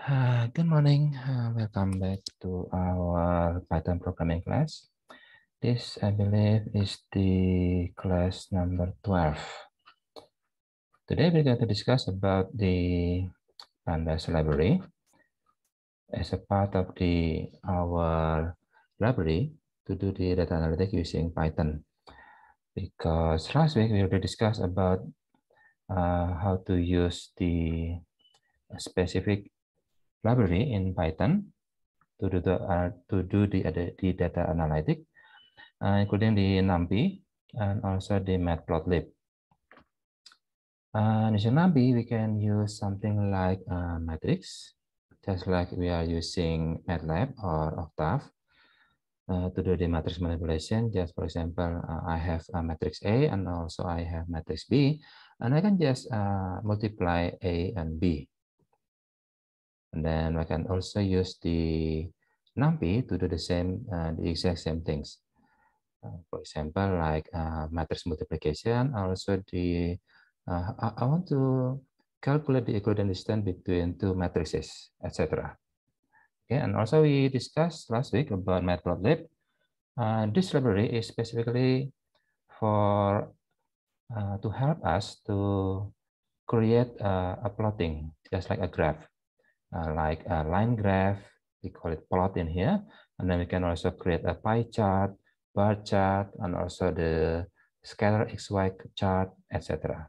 Uh, good morning. Uh, welcome back to our Python programming class. This, I believe, is the class number 12. Today, we're going to discuss about the pandas library. As a part of the our library to do the data analytics using Python. Because last week, we already discussed about uh, how to use the specific library in Python to do the, uh, to do the, uh, the data analytic, uh, including the NumPy and also the matplotlib. Uh, in NumPy, we can use something like uh, matrix, just like we are using MATLAB or Octave uh, to do the matrix manipulation. Just for example, uh, I have a matrix A and also I have matrix B, and I can just uh, multiply A and B And then we can also use the NumPy to do the same, uh, the exact same things. Uh, for example, like uh, matrix multiplication, also the, uh, I, I, want to calculate the equivalent distance between two matrices, etc. Okay, and also we discussed last week about matplotlib. Uh, this library is specifically for uh, to help us to create a plotting, just like a graph. Uh, like a line graph, we call it plot in here. And then we can also create a pie chart, bar chart, and also the scatter XY chart, etc.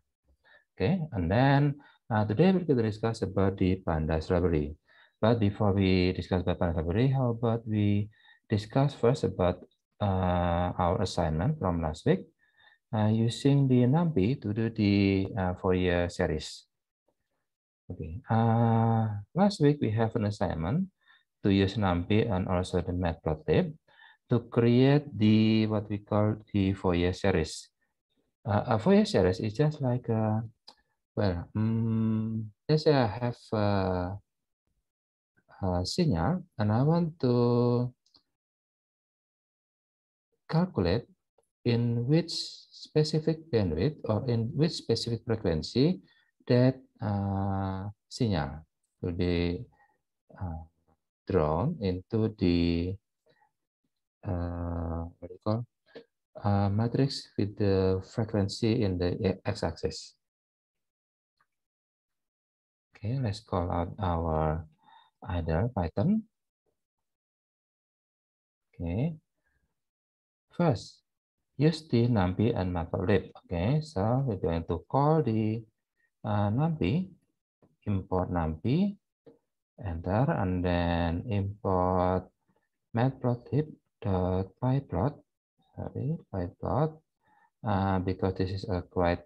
Okay, and then uh, today we're going to discuss about the pandas library. But before we discuss about pandas library, how about we discuss first about uh, our assignment from last week uh, using the NumPy to do the uh, Fourier series. Okay. Uh, last week we have an assignment to use NumPy and also the matplotlib to create the what we call the Fourier series. Uh, a Fourier series is just like a, uh, well, um, let's say I have a, uh, a signal and I want to calculate in which specific bandwidth or in which specific frequency that uh, eh, signal to the uh, drone into the uh, what do you call uh, matrix with the frequency in the x-axis. Okay, let's call out our idle Python. Okay. First, use the NumPy and matplotlib. Okay, so we're going to call the uh, import NumPy, enter, and then import matplotlib matplotlib.pyplot, sorry, pyplot, uh, because this is a quite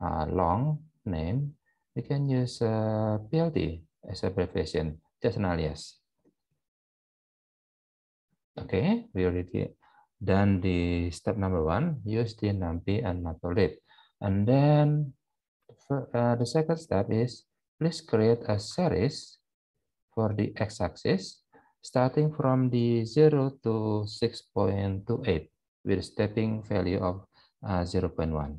uh, long name, we can use uh, PLT as a abbreviation, just an alias. Okay, we already done the step number one, use the NumPy and matplotlib. And then Uh, the second step is please create a series for the x-axis starting from the 0 to 6.28 with stepping value of uh, 0 0.1.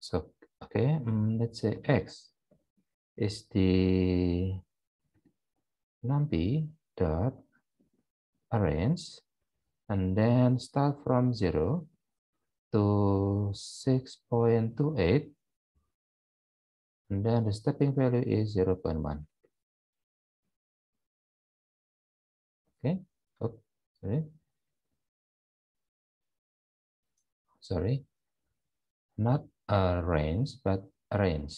So, okay, um, let's say x is the numpy dot arrange and then start from 0 to 6.28 And then the stepping value is 0.1. Okay. Oh, sorry. Sorry. Not a range, but a range.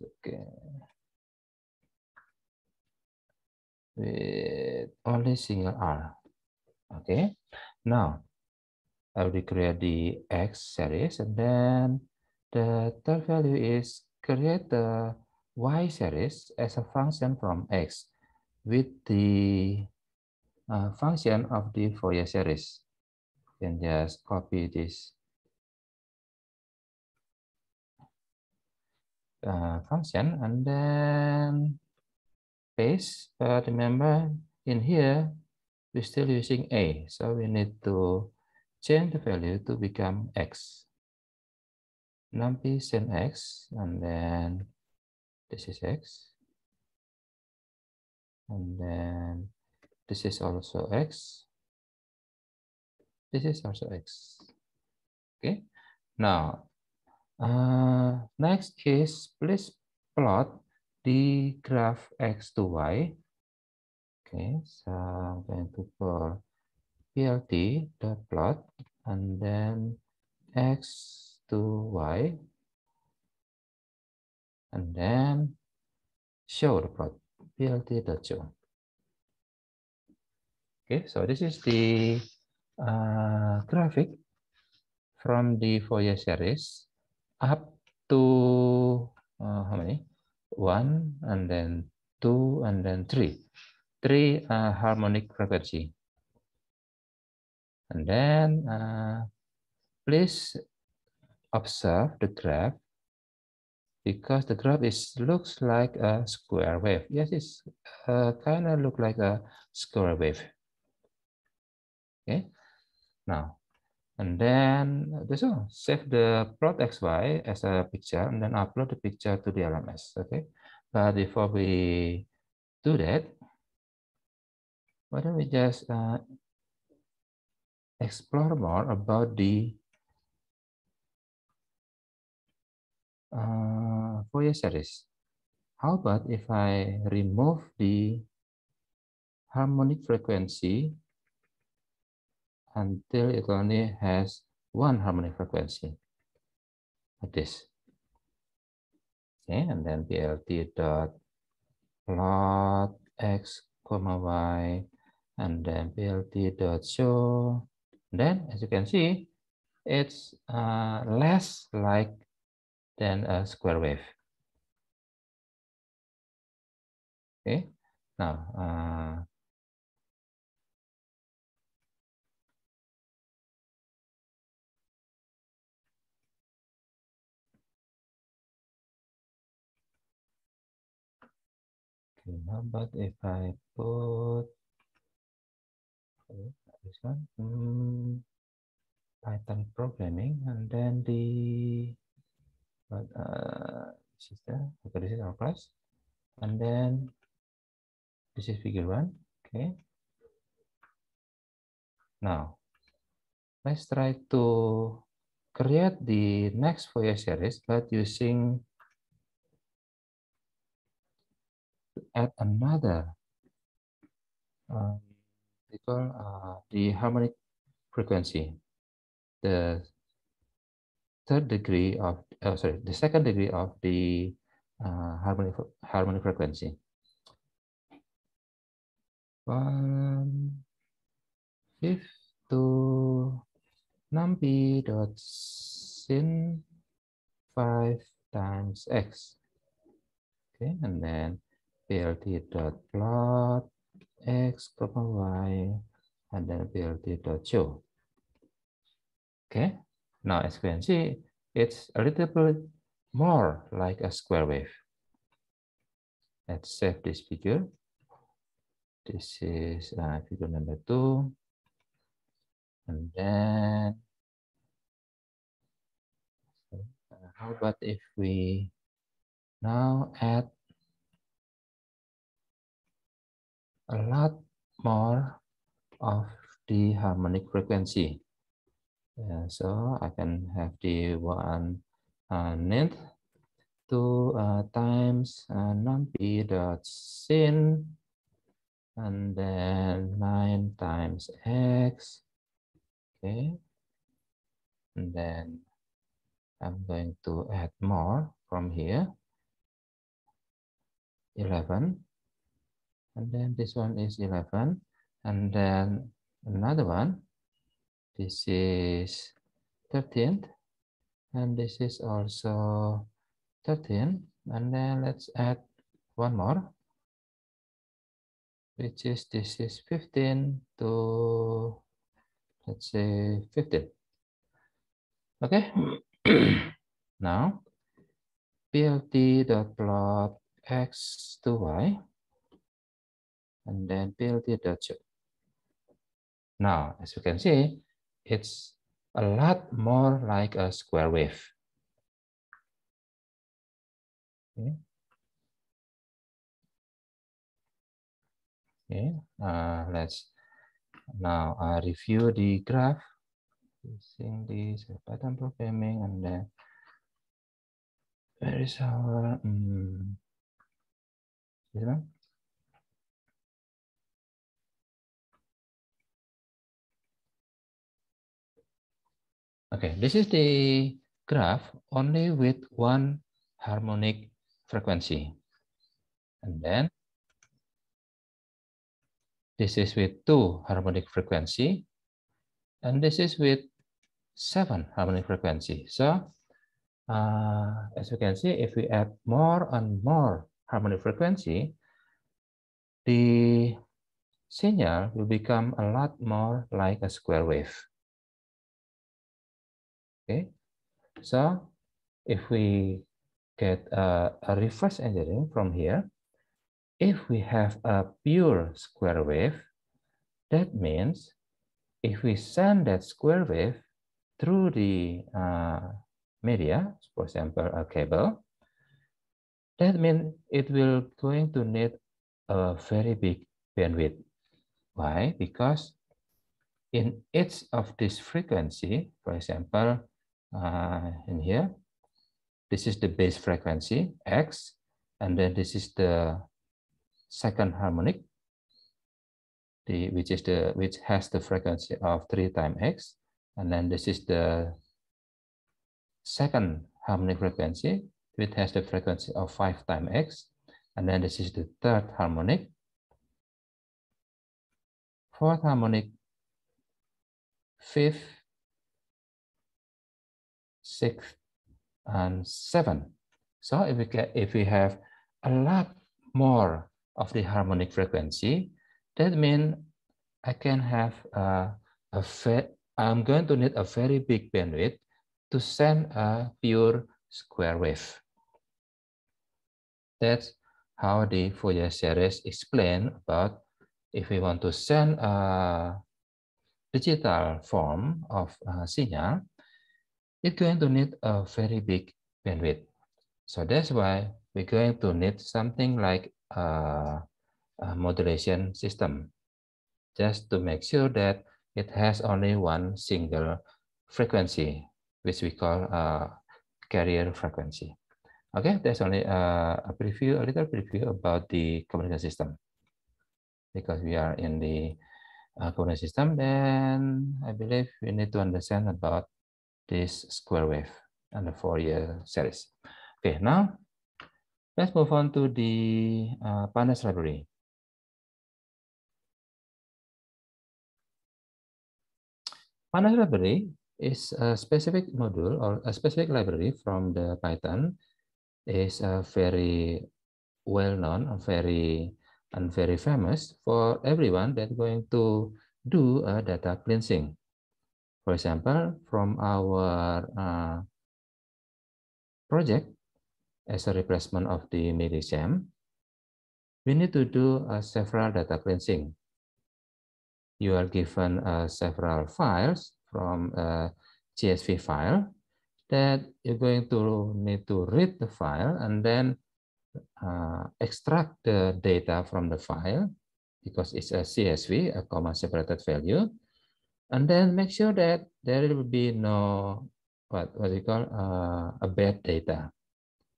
Okay. With only single R. Okay. Now, I will create the X series and then the third value is create the y series as a function from x with the uh, function of the Fourier series. You can just copy this uh, function and then paste. But remember, in here, we're still using a, so we need to change the value to become x numpy sin x and then this is x and then this is also x this is also x okay now uh, next is please plot the graph x to y okay so i'm going to call plt dot plot and then x to y and then show the plot show Okay, so this is the uh, graphic from the Fourier series up to uh, how many? One and then two and then three. Three uh, harmonic frequency. And then uh, please observe the graph because the graph is looks like a square wave. Yes, it's uh, kind of look like a square wave. Okay, now and then this one save the plot xy as a picture and then upload the picture to the LMS. Okay, but before we do that, why don't we just uh, explore more about the uh, Fourier series. How about if I remove the harmonic frequency until it only has one harmonic frequency, like this. Okay, and then plt dot plot x comma y, and then plt dot show. Then, as you can see, it's uh, less like than a square wave. Okay, now uh, how about if I put oh, this one mm, Python programming and then the but uh, this is the okay this our class and then this is figure one okay now let's try to create the next Fourier series but using add another um, they call uh, the harmonic frequency the third degree of, uh, sorry, the second degree of the uh, harmonic, harmonic frequency. One, fifth to numpy dot sin 5 times x. Okay, and then plt dot plot x comma y and then plt dot show. Okay, now, as you can see, it's a little bit more like a square wave. Let's save this figure. This is uh, figure number two. And then, how about if we now add a lot more of the harmonic frequency yeah, so I can have the one uh, net 2 uh, times uh, b dot sin and then 9 times x okay and then I'm going to add more from here 11 and then this one is 11 and then another one this is 13th. And this is also 13. And then let's add one more, which is this is 15 to, let's say 15. Okay. now, plt dot plot x to y and then plt dot Now, as you can see, it's a lot more like a square wave. Okay. Okay, uh, let's now uh, review the graph using this pattern programming and then where is our um, this that? Okay, this is the graph only with one harmonic frequency. And then this is with two harmonic frequency. And this is with seven harmonic frequency. So uh, as you can see, if we add more and more harmonic frequency, the signal will become a lot more like a square wave. Okay, so if we get a, a reverse engineering from here, if we have a pure square wave, that means if we send that square wave through the uh, media, for example, a cable, that means it will going to need a very big bandwidth. Why? Because in each of this frequency, for example, uh, in here. This is the base frequency X, and then this is the second harmonic, the, which is the which has the frequency of three times X, and then this is the second harmonic frequency, which has the frequency of five times X, and then this is the third harmonic. Fourth harmonic, fifth, six, and seven. So if we get if we have a lot more of the harmonic frequency, that means I can have a, a I'm going to need a very big bandwidth to send a pure square wave. That's how the Fourier series explain about if we want to send a digital form of a uh, signal, it's going to need a very big bandwidth. So that's why we're going to need something like a, a modulation system, just to make sure that it has only one single frequency, which we call a carrier frequency. Okay, that's only a, uh, a preview, a little preview about the communication system, because we are in the uh, communication system, then I believe we need to understand about this square wave and the Fourier series. Okay, now let's move on to the uh, pandas library. Pandas library is a specific module or a specific library from the Python is a very well known, and very and very famous for everyone that going to do a data cleansing. For example, from our uh, project, as a replacement of the midi we need to do uh, several data cleansing. You are given uh, several files from a uh, CSV file that you're going to need to read the file and then uh, extract the data from the file because it's a CSV, a comma separated value, and then make sure that there will be no what what you call uh, a bad data.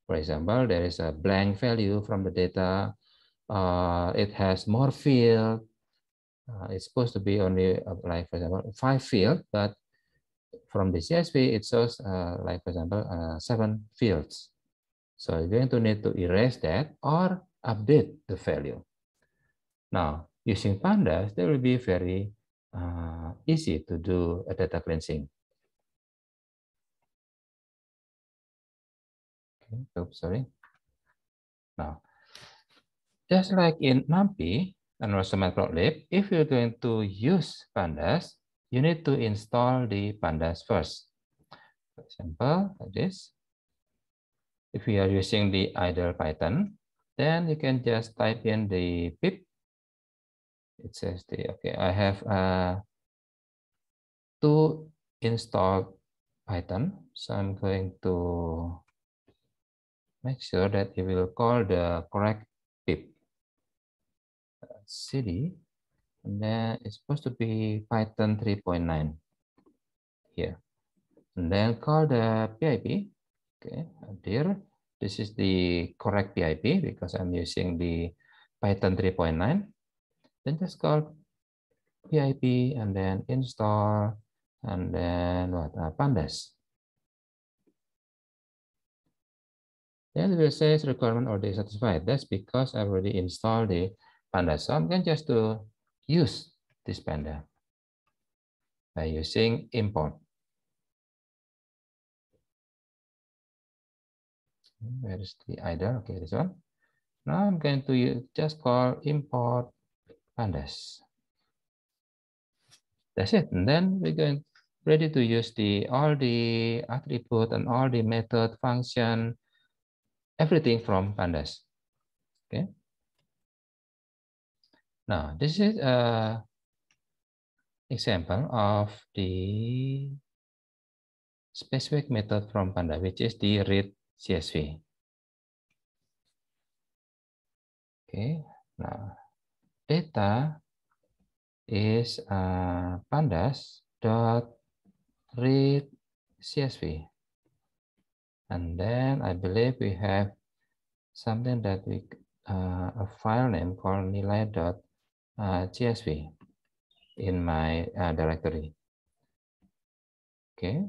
For example, there is a blank value from the data. Uh, it has more field. Uh, it's supposed to be only uh, like for example five field, but from the CSV it shows uh, like for example uh, seven fields. So you're going to need to erase that or update the value. Now using pandas, there will be very uh, easy to do a data cleansing. Okay, oops, sorry. Now, nah, just like in NumPy and also matplotlib, if you're going to use pandas, you need to install the pandas first. For example, like this. If you are using the idle Python, then you can just type in the pip it says the okay i have uh, to install python so i'm going to make sure that it will call the correct pip cd and then it's supposed to be python 3.9 here and then call the pip okay there this is the correct pip because i'm using the python 3.9 then just call pip and then install and then what uh, pandas. Then it will say requirement already satisfied. That's because I already installed the pandas. So I'm going just to use this panda by using import. Where is the idle? Okay, this one. Now I'm going to use, just call import pandas. That's it. And then we're going ready to use the all the attribute and all the method function, everything from pandas. Okay. Now this is a example of the specific method from Panda, which is the read CSV. Okay, now data is a pandas dot read CSV. And then I believe we have something that we uh, a file name called nilai dot csv uh, in my uh, directory. Okay,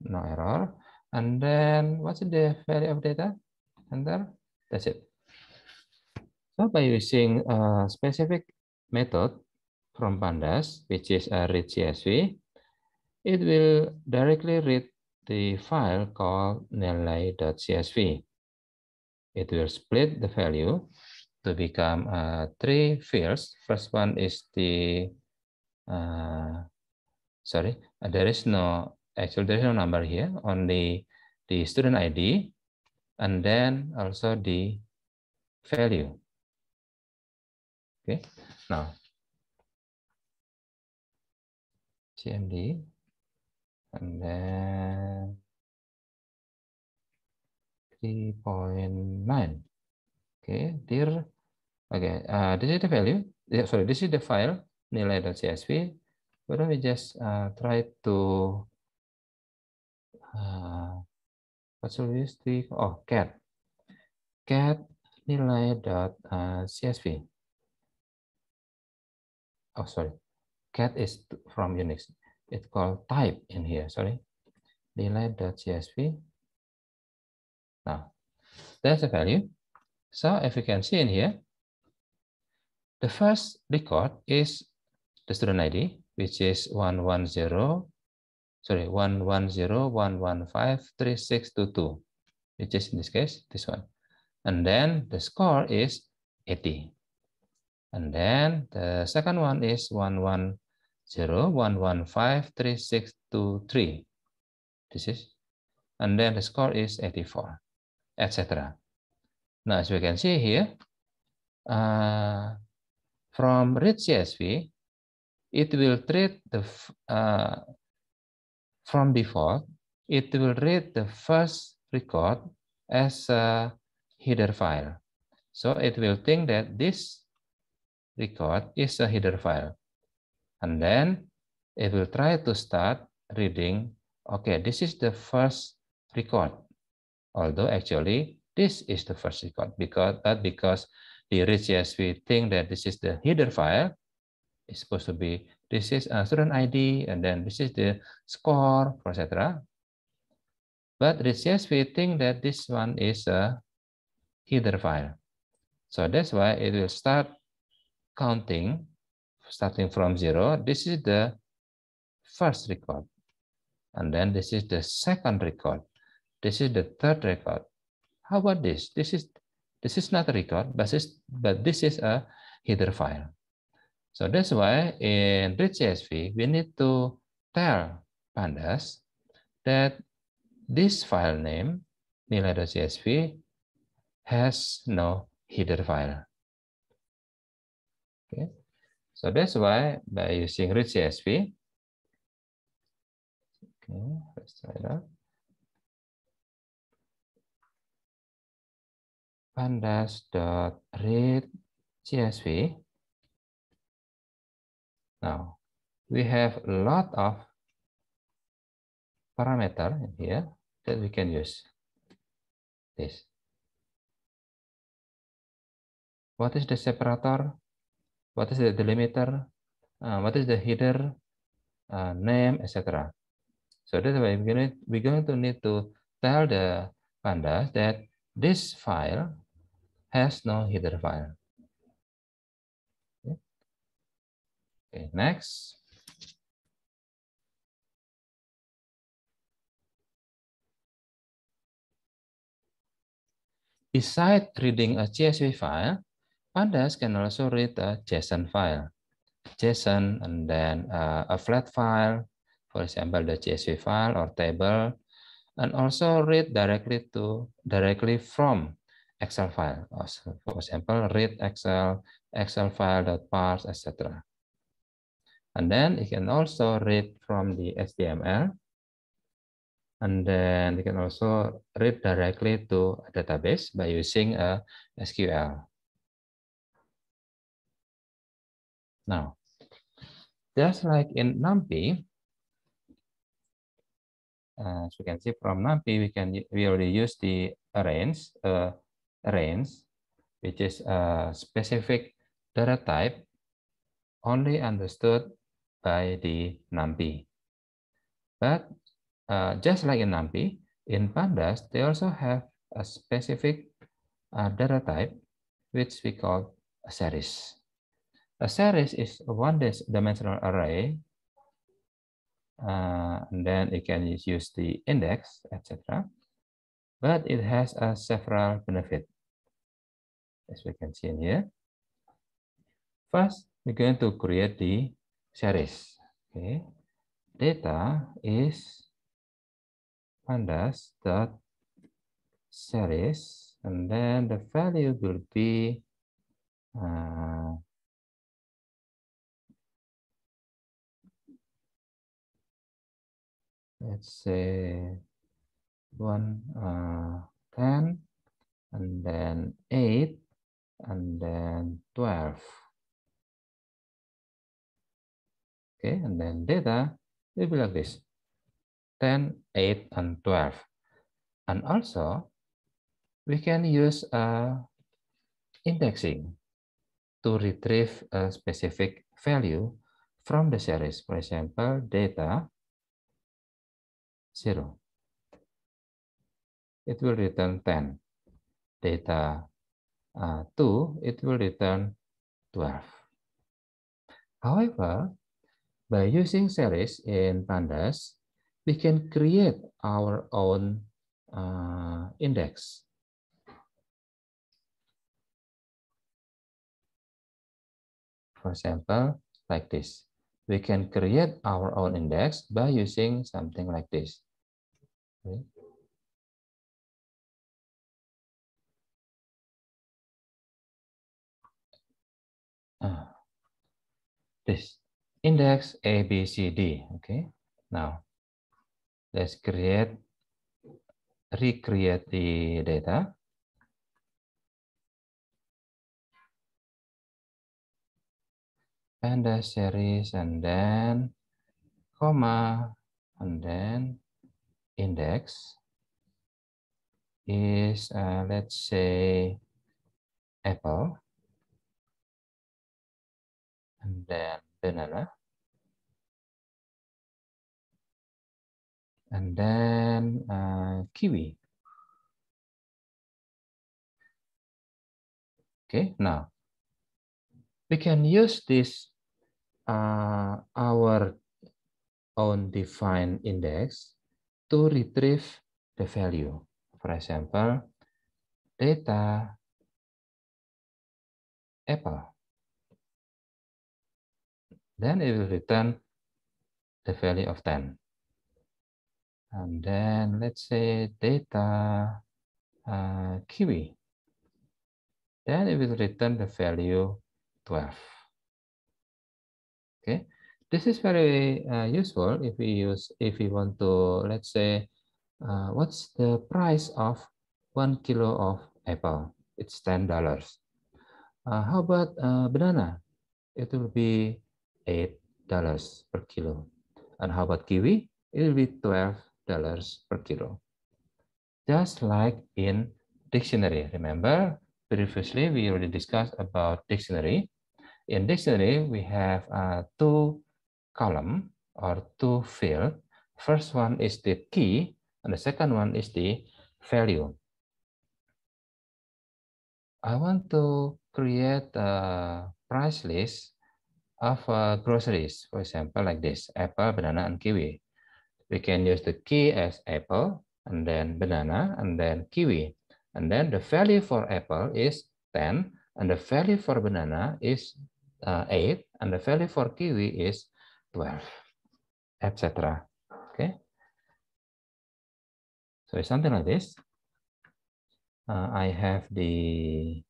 no error. And then what's the value of data? Enter. That's it. So by using a uh, specific method from pandas, which is a uh, read CSV, it will directly read the file called nilai.csv. It will split the value to become uh, three fields. First one is the, uh, sorry, uh, there is no, actual there is no number here, only the student ID, and then also the value. Okay. Now, nah. CMD, and then 3.9. Okay, dir. Okay, uh, eh, this is the value. Yeah, sorry, this is the file nilai.csv. Why don't we just uh, try to uh, eh, what should we use? Oh, cat cat nilai.csv. oh sorry cat is from unix it's called type in here sorry delay.csv now there's a value so if you can see in here the first record is the student id which is 110 sorry 110115362 which is in this case this one and then the score is 80 And then the second one is 110.115.36.23. This is, and then the score is 84, etc. Now, as we can see here, uh, from read CSV, it will treat the uh, from default, it will read the first record as a header file. So it will think that this record is a header file. And then it will try to start reading, okay, this is the first record. Although actually, this is the first record, because, but because the CSV think that this is the header file, it's supposed to be, this is a student ID, and then this is the score, etc. But CSV think that this one is a header file. So that's why it will start counting starting from zero. This is the first record. And then this is the second record. This is the third record. How about this? This is this is not a record, but this, but this is a header file. So that's why in CSV we need to tell pandas that this file name, nilai.csv, has no header file. Okay. So that's why by using read CSV, okay, let's try that. pandas read CSV. Now, we have a lot of parameter in here that we can use. This. What is the separator? what is the delimiter, uh, what is the header, uh, name, etc. So that's why we're going, to, going to need to tell the pandas that this file has no header file. Okay, okay next. Beside reading a CSV file, pandas can also read a eh, JSON file. JSON and then uh, a flat file, for example, the CSV file or table, and also read directly to directly from Excel file. Also, oh, for example, read Excel, Excel file. dot Parse, etc. And then you can also read from the HTML. And then you can also read directly to a database by using a eh, SQL. Now, just like in NumPy, as we can see from NumPy, we can we already use the range, uh, range, which is a specific data type only understood by the NumPy. But uh, just like in NumPy, in pandas, they also have a specific uh, data type, which we call series. A series is a one-dimensional array, uh, and then it can use the index, etc. But it has a several benefit, as we can see in here. First, we're going to create the series. Okay, data is pandas dot series, and then the value will be. Uh, let's say one uh, 10 and then 8 and then 12 okay and then data will be like this 10 8 and 12 and also we can use uh, indexing to retrieve a specific value from the series for example data 0. It will return 10. Data uh, 2, it will return 12. However, by using series in pandas, we can create our own uh, index. For example, like this we can create our own index by using something like this. Okay. Uh, this index A, B, C, D. Okay. Now, let's create, recreate the data. and the series, and then comma, and then index is, uh, let's say, apple, and then banana, and then uh, kiwi. Okay, now we can use this uh, our own defined index to retrieve the value. For example, data apple. Then it will return the value of 10. And then let's say data uh, kiwi. Then it will return the value 12. Okay, this is very uh, useful if we use if we want to let's say uh, what's the price of one kilo of apple? It's ten dollars. Uh, how about uh, banana? It will be eight dollars per kilo. And how about kiwi? It will be twelve dollars per kilo. Just like in dictionary, remember previously we already discussed about dictionary in dictionary, we have uh, two column or two field. First one is the key, and the second one is the value. I want to create a price list of uh, groceries, for example, like this, apple, banana, and kiwi. We can use the key as apple, and then banana, and then kiwi. And then the value for apple is 10, and the value for banana is uh, 8 and the value for kiwi is 12 etc okay so it's something like this uh, i have the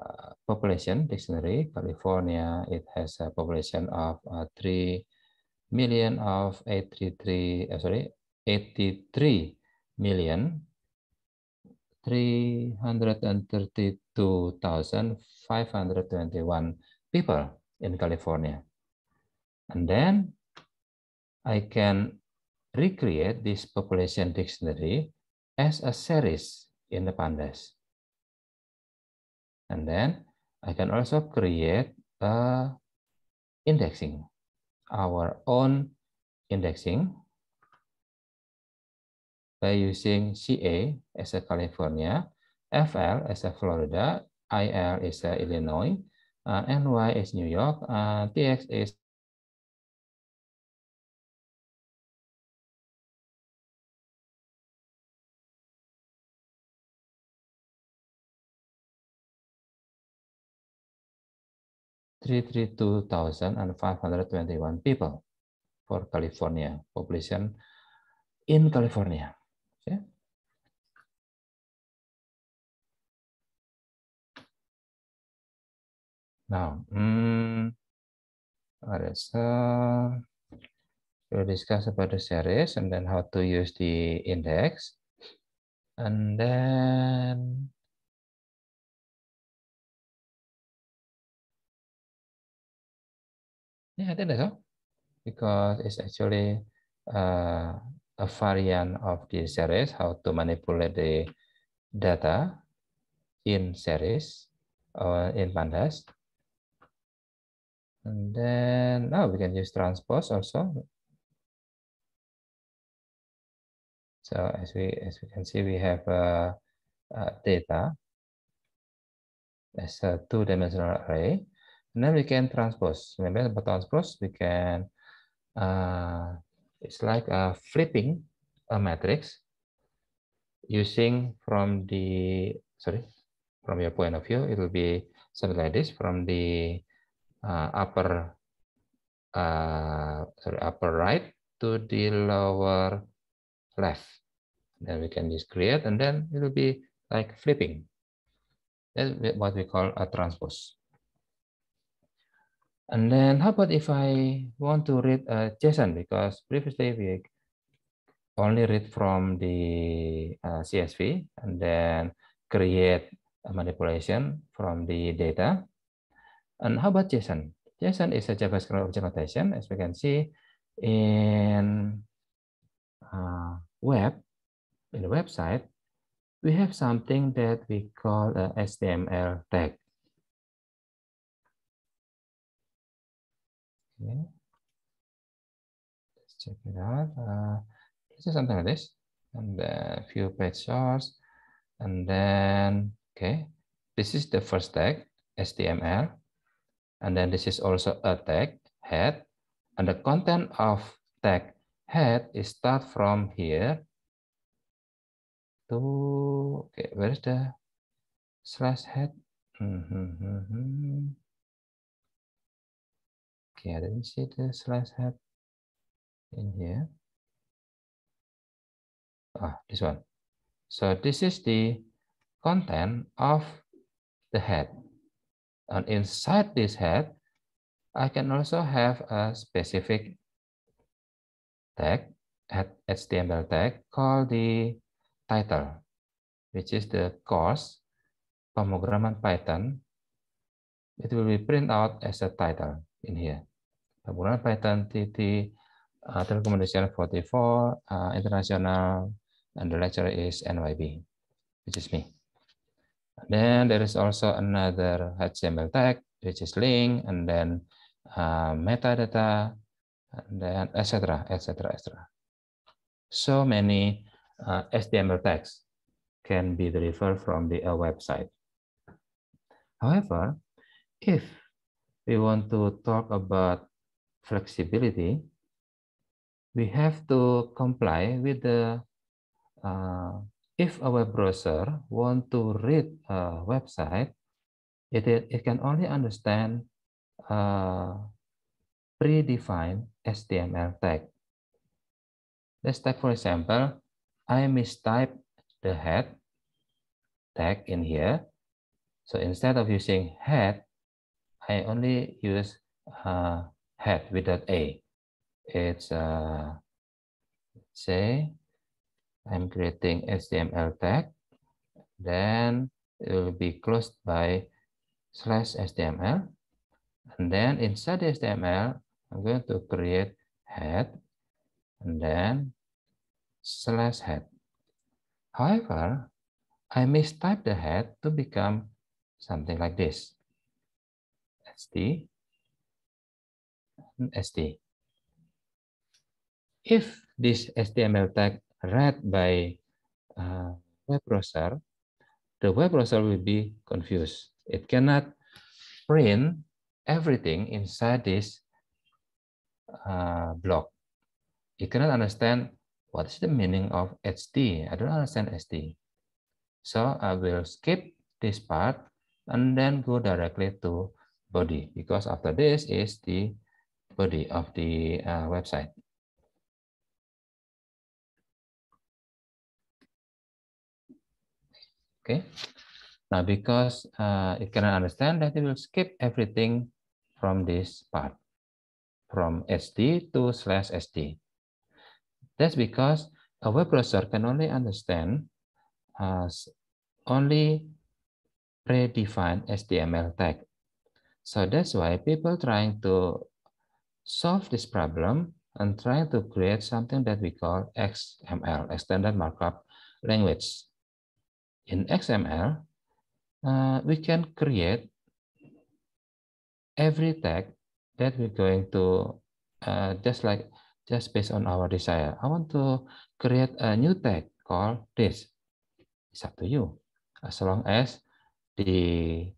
uh, population dictionary california it has a population of uh, 3 million of 83 uh, sorry 83 million 332,000 521 people in California. And then I can recreate this population dictionary as a series in the pandas. And then I can also create a indexing, our own indexing by using CA as a California, FL as a Florida, IL is uh, Illinois, uh, NY is New York, uh, TX is Three three two thousand and five hundred twenty one people for California population in California. Okay. Now, nah, hmm, so we'll discuss about the series and then how to use the index. And then yeah, I think that's all. Because it's actually uh, a variant of the series, how to manipulate the data in series or in pandas. And then, now oh, we can use transpose also. So as we as we can see, we have uh, uh, data as a two-dimensional array. And then we can transpose. Remember about transpose, we can, uh, it's like a uh, flipping a matrix using from the, sorry, from your point of view, it will be something like this, from the uh, upper uh, sorry, upper right to the lower left. Then we can just create, and then it will be like flipping. That's what we call a transpose. And then how about if I want to read a uh, JSON because previously we only read from the uh, CSV and then create a manipulation from the data. And how about JSON? JSON is a JavaScript Notation. as we can see in uh, web, in the website, we have something that we call a HTML tag. Okay. Let's check it out. Uh, this is something like this, and a few page source, and then okay, this is the first tag, HTML. And then this is also a tag head. And the content of tag head is start from here to, okay, where is the slash head? Okay, I didn't see the slash head in here. Ah, this one. So this is the content of the head. And inside this head, I can also have a specific tag, HTML tag called the title, which is the course pemrograman Python. It will be print out as a title in here. Pemrograman Python TT uh, recommendation 44 uh, international and the lecturer is NYB, which is me. Then there is also another HTML tag, which is link, and then uh, metadata, and then etc. etc. etc. So many uh, HTML tags can be delivered from the uh, website. However, if we want to talk about flexibility, we have to comply with the uh, if a web browser want to read a website, it, it can only understand a uh, predefined HTML tag. Let's take, for example, I mistype the head tag in here. So instead of using head, I only use uh, head without A. It's, uh, say, I'm creating HTML tag, then it will be closed by slash HTML. And then inside the HTML, I'm going to create head and then slash head. However, I mistype the head to become something like this. ST and ST. If this HTML tag read by uh, web browser, the web browser will be confused. It cannot print everything inside this uh, block. It cannot understand what is the meaning of HD. I don't understand HD. So I will skip this part and then go directly to body because after this is the body of the uh, website. Okay. Now, because uh, it cannot understand that it will skip everything from this part, from SD to slash SD. That's because a web browser can only understand as only predefined HTML tag. So that's why people trying to solve this problem and trying to create something that we call XML, Extended Markup Language. in XML, uh, we can create every tag that we're going to uh, just like just based on our desire. I want to create a new tag called this. It's up to you. As long as the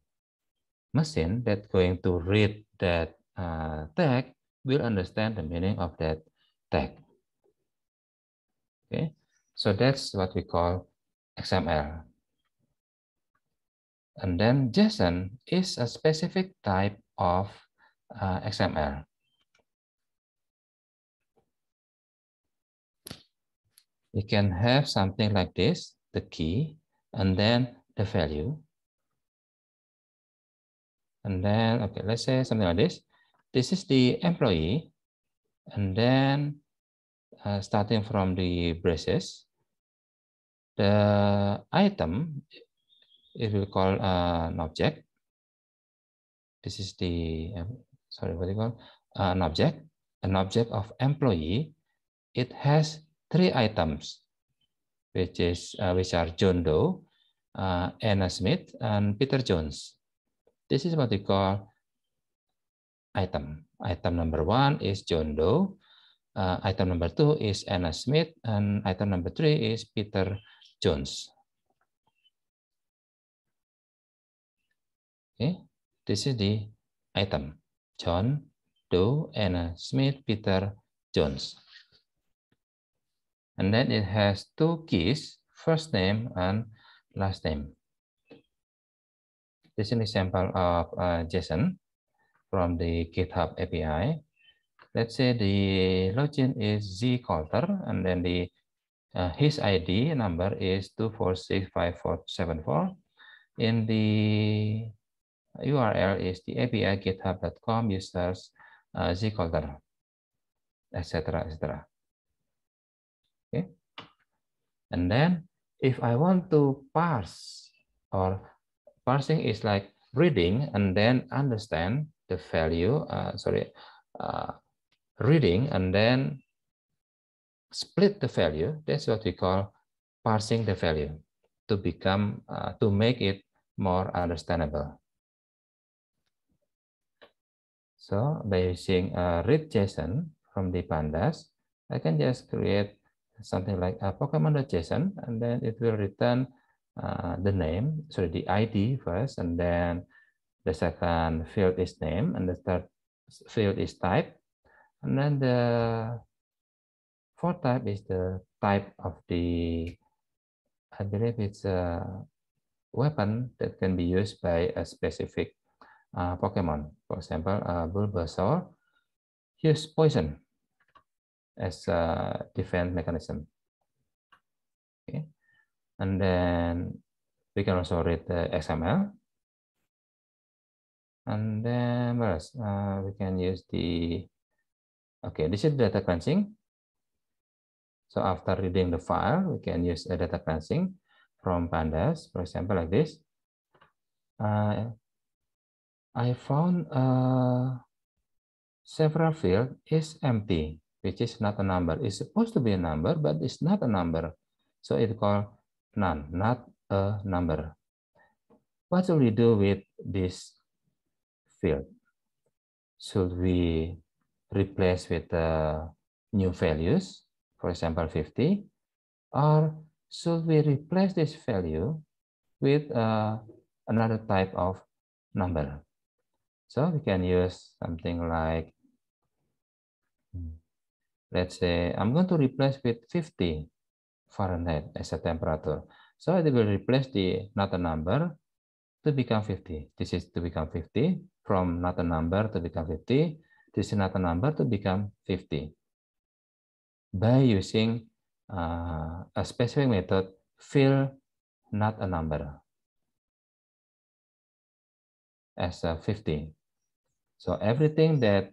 machine that's going to read that uh, tag will understand the meaning of that tag. Okay, so that's what we call XML. And then JSON is a specific type of uh, XML. We can have something like this, the key, and then the value. And then, okay, let's say something like this. This is the employee. And then uh, starting from the braces, the item it will call uh, an object. This is the, um, sorry, what do you call? Uh, an object, an object of employee. It has three items, which, is, uh, which are John Doe, uh, Anna Smith, and Peter Jones. This is what we call item. Item number one is John Doe. Uh, item number two is Anna Smith, and item number three is Peter Jones. Okay, this is the item. John Doe and Smith Peter Jones. And then it has two keys, first name and last name. This is an example of uh, JSON from the GitHub API. Let's say the login is Z Coulter, and then the uh, his ID number is 2465474. In the URL is the API github.com users uh, Z etc., etc. Okay, and then if I want to parse or parsing is like reading and then understand the value. Uh, sorry, uh, reading and then split the value. That's what we call parsing the value to become uh, to make it more understandable. So by using a uh, read JSON from the pandas, I can just create something like a Pokemon.json, and then it will return uh, the name, sorry, the ID first, and then the second field is name, and the third field is type, and then the fourth type is the type of the, I believe it's a weapon that can be used by a specific uh, Pokemon. For example, uh, Bulbasaur use poison as a defense mechanism. Okay. And then we can also read the XML. And then what else? Uh, we can use the, okay, this is data cleansing. So after reading the file, we can use a data cleansing from pandas, for example, like this. Uh, I found uh, several field is empty, which is not a number. It's supposed to be a number, but it's not a number. So it's called none, not a number. What should we do with this field? Should we replace with uh, new values, for example, 50, or should we replace this value with uh, another type of number? So we can use something like, hmm, let's say I'm going to replace with 50 Fahrenheit as a temperature. So it will replace the not a number to become 50. This is to become 50 from not a number to become 50. This is not a number to become 50 by using uh, a specific method fill not a number as a 50. So everything that,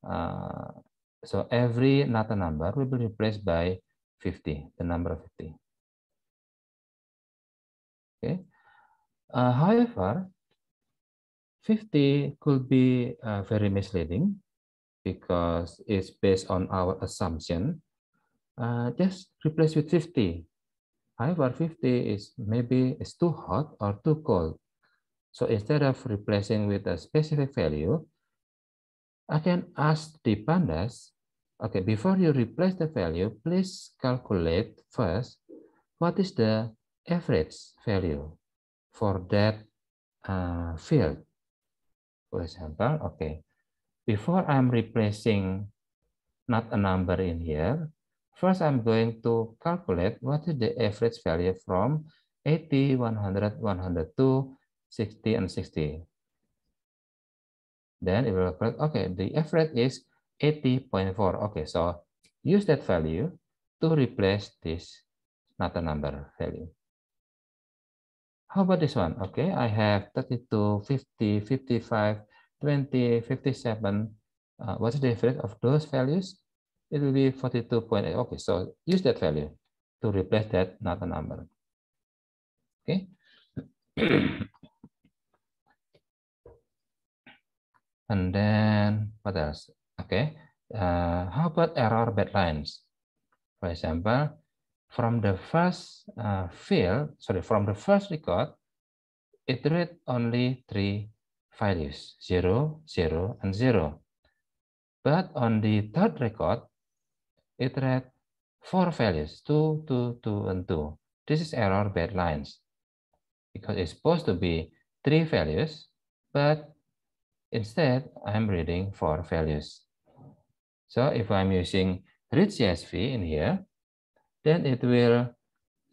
uh, so every Nata number will be replaced by 50, the number 50. Okay. Uh, however, 50 could be uh, very misleading because it's based on our assumption. Uh, just replace with 50. However, 50 is maybe it's too hot or too cold. So instead of replacing with a specific value, I can ask the pandas, okay, before you replace the value, please calculate first what is the average value for that uh, field. For example, okay, before I'm replacing not a number in here, first I'm going to calculate what is the average value from 80, 100, 102, 60 and 60. Then it will calculate, okay, the average is 80.4. Okay, so use that value to replace this not a number value. How about this one? Okay, I have 32, 50, 55, 20, 57. Uh, what's the effect of those values? It will be 42.8. Okay, so use that value to replace that not a number. Okay. And then what else? Okay. Uh, how about error lines? For example, from the first uh, field, sorry, from the first record, it read only three values, 0, 0, and 0. But on the third record, it read four values, 2, 2, 2, and 2. This is error lines because it's supposed to be three values, but Instead, I'm reading for values. So if I'm using read CSV in here, then it will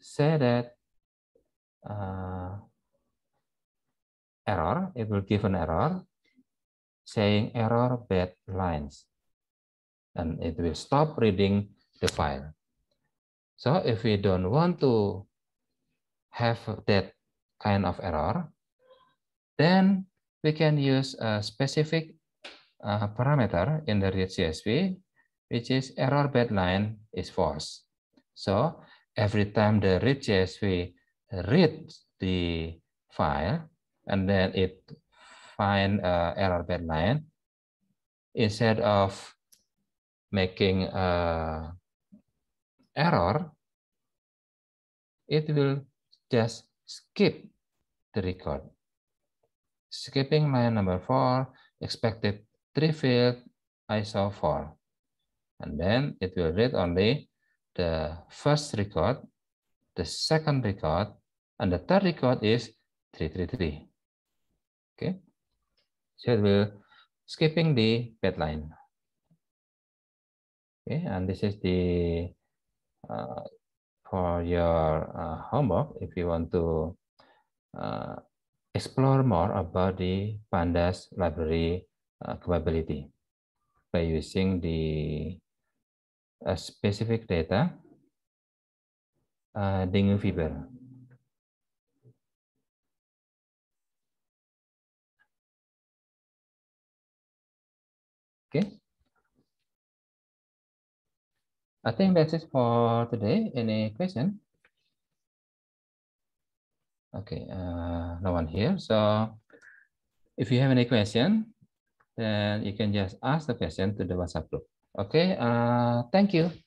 say that uh, error, it will give an error saying error bad lines. And it will stop reading the file. So if we don't want to have that kind of error, then we can use a specific uh, parameter in the read CSV, which is error line is false. So every time the read CSV reads the file and then it find error error line, instead of making a error, it will just skip the record. Skipping line number four, expected three field ISO four. And then it will read only the first record, the second record, and the third record is 333. Okay. So it will skipping the bed line. Okay, and this is the uh, for your uh, homework if you want to uh, explore more about the pandas library uh, capability by using the uh, specific data uh, dengue fever. Okay. I think that's it for today. Any question? Okay, uh, no one here. So if you have any question, then you can just ask the question to the WhatsApp group. Okay, uh, thank you.